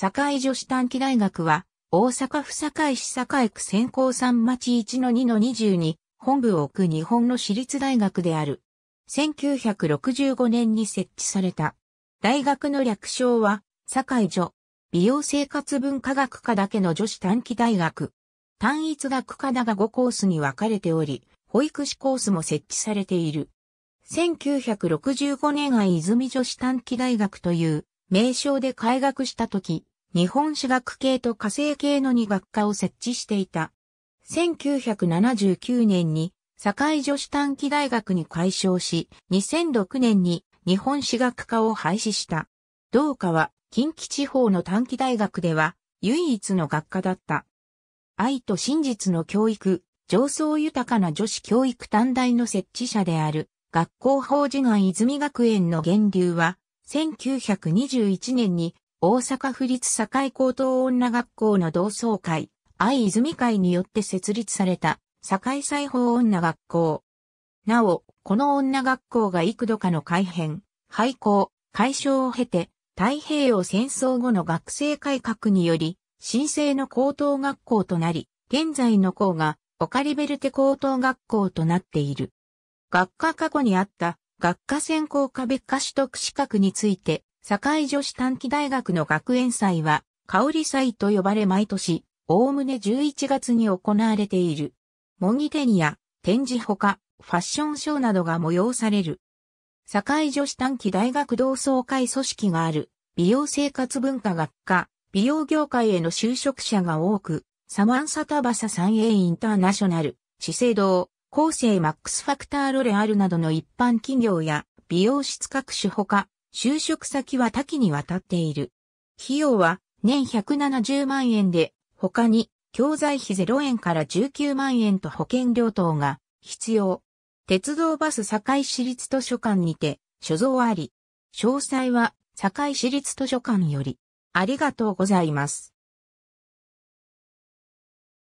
堺女子短期大学は、大阪府堺市堺区専攻3町1-2-20本部を置く日本の私立大学である。1965年に設置された。大学の略称は、堺女、美容生活文化学科だけの女子短期大学。単一学科だが5コースに分かれており、保育士コースも設置されている。1965年愛泉女子短期大学という名称で開学した時、日本史学系と火星系の2学科を設置していた。1979年に堺女子短期大学に改称し、2006年に日本史学科を廃止した。同科は近畿地方の短期大学では唯一の学科だった。愛と真実の教育、上層豊かな女子教育短大の設置者である学校法事願泉学園の源流は1921年に大阪府立堺高等女学校の同窓会、愛泉会によって設立された、堺裁縫女学校。なお、この女学校が幾度かの改変、廃校、解消を経て、太平洋戦争後の学生改革により、新生の高等学校となり、現在の校が、オカリベルテ高等学校となっている。学科過去にあった、学科専攻科別科取得資格について、堺女子短期大学の学園祭は、香り祭と呼ばれ毎年、おおむね11月に行われている。模擬展や展示ほか、ファッションショーなどが催される。堺女子短期大学同窓会組織がある、美容生活文化学科、美容業界への就職者が多く、サマンサタバサ三栄インターナショナル、資生堂、厚生マックスファクターロレアルなどの一般企業や美容室各種ほか、就職先は多岐にわたっている。費用は年170万円で、他に教材費0円から19万円と保険料等が必要。鉄道バス堺市立図書館にて所蔵あり。詳細は堺市立図書館より。ありがとうございます。